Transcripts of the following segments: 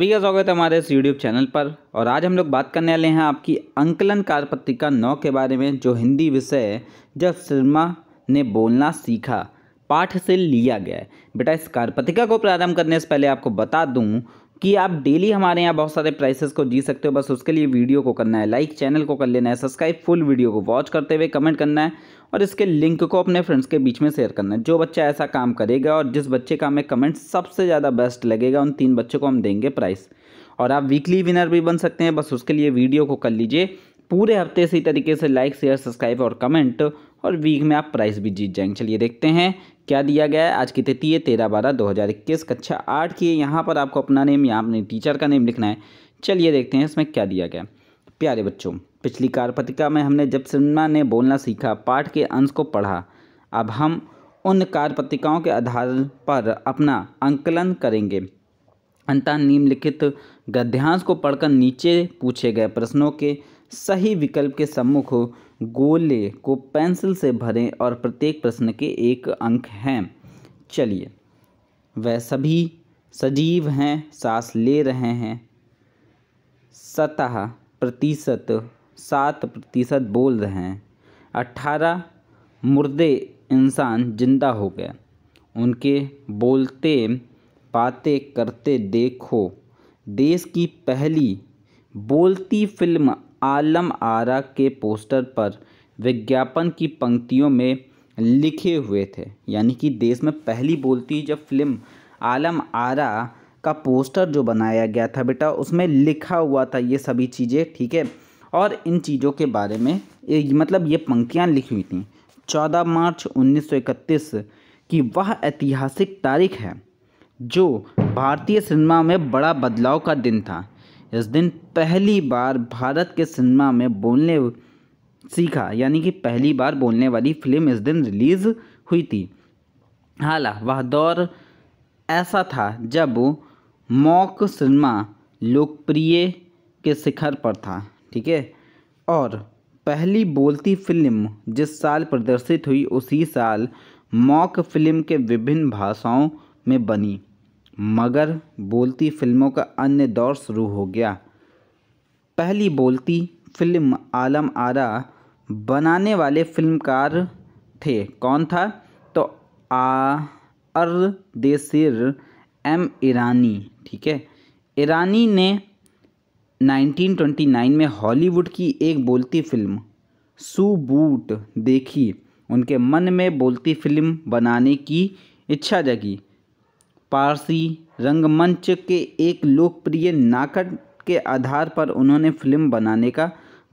भैया स्वागत है हमारे इस यूट्यूब चैनल पर और आज हम लोग बात करने वाले हैं आपकी अंकलन कार पत्रिका नौ के बारे में जो हिंदी विषय है जब शर्मा ने बोलना सीखा पाठ से लिया गया है बेटा इस पत्रिका को प्रारंभ करने से पहले आपको बता दूं कि आप डेली हमारे यहाँ बहुत सारे प्राइसेस को जी सकते हो बस उसके लिए वीडियो को करना है लाइक चैनल को कर लेना है सब्सक्राइब फुल वीडियो को वॉच करते हुए कमेंट करना है और इसके लिंक को अपने फ्रेंड्स के बीच में शेयर करना है जो बच्चा ऐसा काम करेगा और जिस बच्चे का हमें कमेंट सबसे ज़्यादा बेस्ट लगेगा उन तीन बच्चों को हम देंगे प्राइस और आप वीकली विनर भी बन सकते हैं बस उसके लिए वीडियो को कर लीजिए पूरे हफ्ते इसी तरीके से लाइक शेयर सब्सक्राइब और कमेंट और वीक में आप प्राइस भी जीत जाएंगे चलिए देखते हैं क्या दिया गया है आज की तिथि है तेरह बारह दो हज़ार इक्कीस कक्षा आठ की है यहाँ पर आपको अपना नेम या अपने टीचर का नेम लिखना है चलिए देखते हैं इसमें क्या दिया गया प्यारे बच्चों पिछली कारपतिका में हमने जब सिन्मा ने बोलना सीखा पाठ के अंश को पढ़ा अब हम उन कारपतिकाओं के आधार पर अपना अंकलन करेंगे अंतः निम्नलिखित गद्यांश को पढ़कर नीचे पूछे गए प्रश्नों के सही विकल्प के सम्मुख गोले को पेंसिल से भरें और प्रत्येक प्रश्न के एक अंक हैं चलिए वह सभी सजीव हैं सांस ले रहे हैं सतह प्रतिशत सात प्रतिशत बोल रहे हैं अट्ठारह मुर्दे इंसान जिंदा हो गए उनके बोलते बातें करते देखो देश की पहली बोलती फिल्म आलम आरा के पोस्टर पर विज्ञापन की पंक्तियों में लिखे हुए थे यानी कि देश में पहली बोलती जब फिल्म आलम आरा का पोस्टर जो बनाया गया था बेटा उसमें लिखा हुआ था ये सभी चीज़ें ठीक है और इन चीज़ों के बारे में मतलब ये पंक्तियाँ लिखी हुई थी चौदह मार्च उन्नीस की वह ऐतिहासिक तारीख है जो भारतीय सिनेमा में बड़ा बदलाव का दिन था इस दिन पहली बार भारत के सिनेमा में बोलने सीखा यानी कि पहली बार बोलने वाली फिल्म इस दिन रिलीज़ हुई थी हाला वह दौर ऐसा था जब मॉक सिनेमा लोकप्रिय के शिखर पर था ठीक है और पहली बोलती फिल्म जिस साल प्रदर्शित हुई उसी साल मॉक फिल्म के विभिन्न भाषाओं में बनी मगर बोलती फिल्मों का अन्य दौर शुरू हो गया पहली बोलती फिल्म आलम आरा बनाने वाले फिल्मकार थे कौन था तो आ अर देसिर एम ईरानी ठीक है ईरानी ने 1929 में हॉलीवुड की एक बोलती फिल्म सूबूट देखी उनके मन में बोलती फिल्म बनाने की इच्छा जगी पारसी रंगमंच के एक लोकप्रिय नाटक के आधार पर उन्होंने फिल्म बनाने का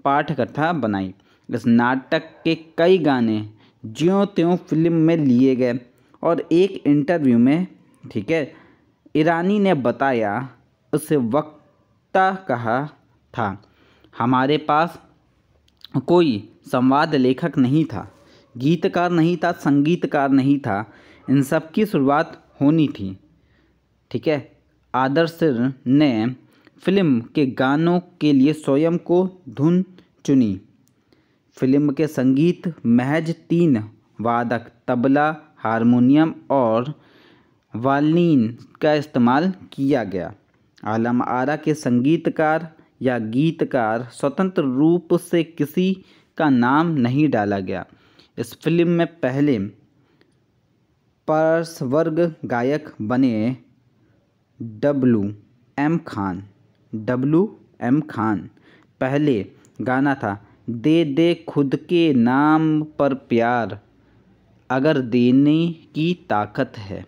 पाठकथा बनाई इस नाटक के कई गाने ज्यों त्यों फिल्म में लिए गए और एक इंटरव्यू में ठीक है ईरानी ने बताया उस वक्ता कहा था हमारे पास कोई संवाद लेखक नहीं था गीतकार नहीं था संगीतकार नहीं था इन सब की शुरुआत होनी थी ठीक है आदर्श ने फिल्म के गानों के लिए स्वयं को धुन चुनी फिल्म के संगीत महज तीन वादक तबला हारमोनियम और वालीन का इस्तेमाल किया गया आलम आरा के संगीतकार या गीतकार स्वतंत्र रूप से किसी का नाम नहीं डाला गया इस फिल्म में पहले पर्सवर्ग गायक बने W M Khan W M Khan पहले गाना था दे दे खुद के नाम पर प्यार अगर देने की ताकत है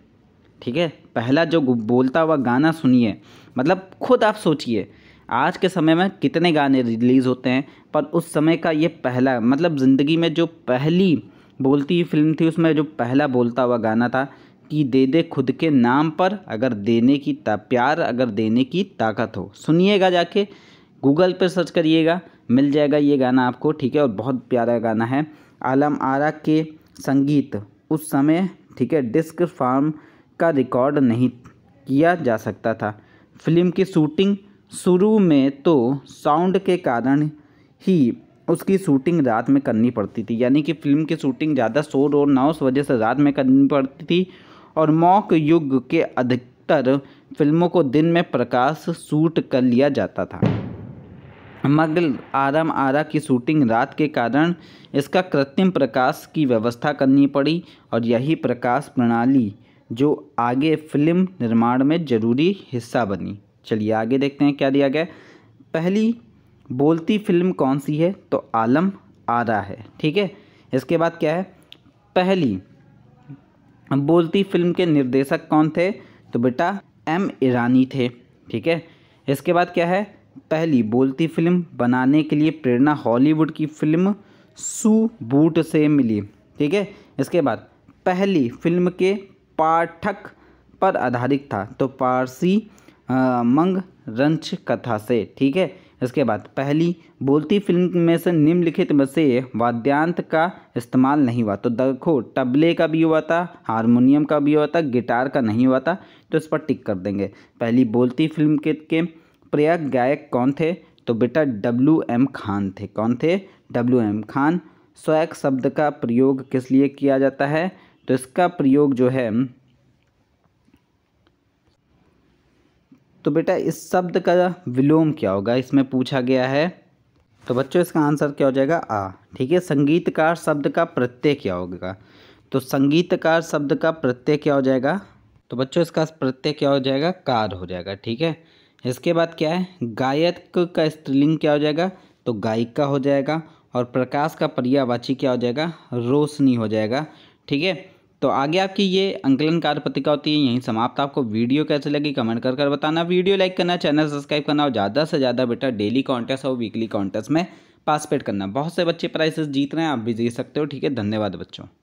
ठीक है पहला जो बोलता हुआ गाना सुनिए मतलब खुद आप सोचिए आज के समय में कितने गाने रिलीज़ होते हैं पर उस समय का ये पहला मतलब ज़िंदगी में जो पहली बोलती फिल्म थी उसमें जो पहला बोलता हुआ गाना था कि दे दे खुद के नाम पर अगर देने की ता प्यार अगर देने की ताकत हो सुनिएगा जाके गूगल पर सर्च करिएगा मिल जाएगा ये गाना आपको ठीक है और बहुत प्यारा गाना है आलम आरा के संगीत उस समय ठीक है डिस्क फार्म का रिकॉर्ड नहीं किया जा सकता था फिल्म की शूटिंग शुरू में तो साउंड के कारण ही उसकी शूटिंग रात में करनी पड़ती थी यानी कि फ़िल्म की शूटिंग ज़्यादा शोर और ना उस वजह से रात में करनी पड़ती थी और मौक युग के अधिकतर फिल्मों को दिन में प्रकाश सूट कर लिया जाता था मगर आराम आरा की शूटिंग रात के कारण इसका कृत्रिम प्रकाश की व्यवस्था करनी पड़ी और यही प्रकाश प्रणाली जो आगे फिल्म निर्माण में ज़रूरी हिस्सा बनी चलिए आगे देखते हैं क्या दिया गया पहली बोलती फिल्म कौन सी है तो आलम आरा है ठीक है इसके बाद क्या है पहली बोलती फिल्म के निर्देशक कौन थे तो बेटा एम ईरानी थे ठीक है इसके बाद क्या है पहली बोलती फिल्म बनाने के लिए प्रेरणा हॉलीवुड की फिल्म सू बूट से मिली ठीक है इसके बाद पहली फिल्म के पाठक पर आधारित था तो पारसी मंग रंच कथा से ठीक है इसके बाद पहली बोलती फिल्म में से निम्नलिखित में से वाद्यांत का इस्तेमाल नहीं हुआ तो देखो तबले का भी हुआ था हारमोनियम का भी हुआ था गिटार का नहीं हुआ था तो इस पर टिक कर देंगे पहली बोलती फिल्म के, के प्रयाग गायक कौन थे तो बेटा डब्ल्यू एम खान थे कौन थे डब्ल्यू एम खान स्वैग शब्द का प्रयोग किस लिए किया जाता है तो इसका प्रयोग जो है तो बेटा इस शब्द का विलोम क्या होगा इसमें पूछा गया है तो बच्चों इसका आंसर क्या हो जाएगा आ ठीक है संगीतकार शब्द का प्रत्यय क्या होगा तो संगीतकार शब्द का प्रत्यय क्या हो जाएगा तो बच्चों इसका प्रत्यय क्या हो जाएगा कार हो जाएगा ठीक है इसके बाद क्या है गायक का स्त्रीलिंग क्या हो जाएगा तो गायिका हो जाएगा और प्रकाश का पर्यावाची क्या हो जाएगा रोशनी हो जाएगा ठीक है तो आगे आपकी ये अंकलन कार्य पत्रिका होती है यहीं समाप्त आपको वीडियो कैसे लगी कमेंट कर कर बताना वीडियो लाइक करना चैनल सब्सक्राइब करना और ज़्यादा से ज़्यादा बेटा डेली कॉन्टेस्ट और वीकली कॉन्टेस्ट में पार्टिसिपेट करना बहुत से बच्चे प्राइसेस जीत रहे हैं आप भी जीत सकते हो ठीक है धन्यवाद बच्चों